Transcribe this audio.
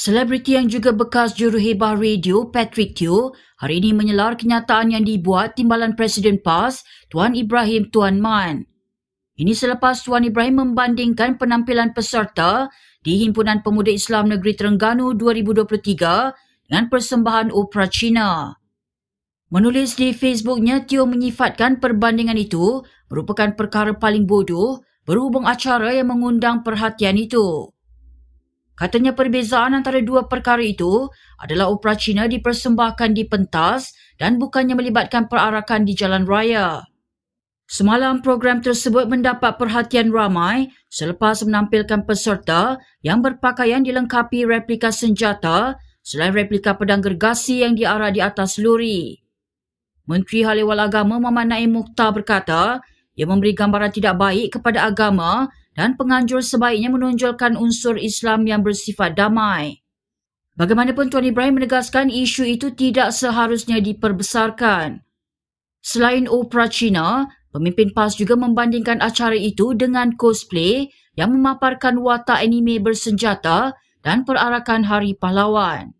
Selebriti yang juga bekas juruhebah radio Patrick Teo hari ini menyelar kenyataan yang dibuat timbalan Presiden PAS Tuan Ibrahim Tuan Man. Ini selepas Tuan Ibrahim membandingkan penampilan peserta di Himpunan Pemuda Islam Negeri Terengganu 2023 dengan persembahan opera China. Menulis di Facebooknya, Tio menyifatkan perbandingan itu merupakan perkara paling bodoh berhubung acara yang mengundang perhatian itu. Katanya perbezaan antara dua perkara itu adalah opera Cina dipersembahkan di pentas dan bukannya melibatkan perarakan di jalan raya. Semalam program tersebut mendapat perhatian ramai selepas menampilkan peserta yang berpakaian dilengkapi replika senjata selain replika pedang gergasi yang diarah di atas luri. Menteri Hal Ehwal Agama Muhammad Naim Mukhtar berkata ia memberi gambaran tidak baik kepada agama dan penganjur sebaiknya menonjolkan unsur Islam yang bersifat damai. Bagaimanapun Tuan Ibrahim menegaskan isu itu tidak seharusnya diperbesarkan. Selain opera China, pemimpin PAS juga membandingkan acara itu dengan cosplay yang memaparkan watak anime bersenjata dan perarakan Hari Pahlawan.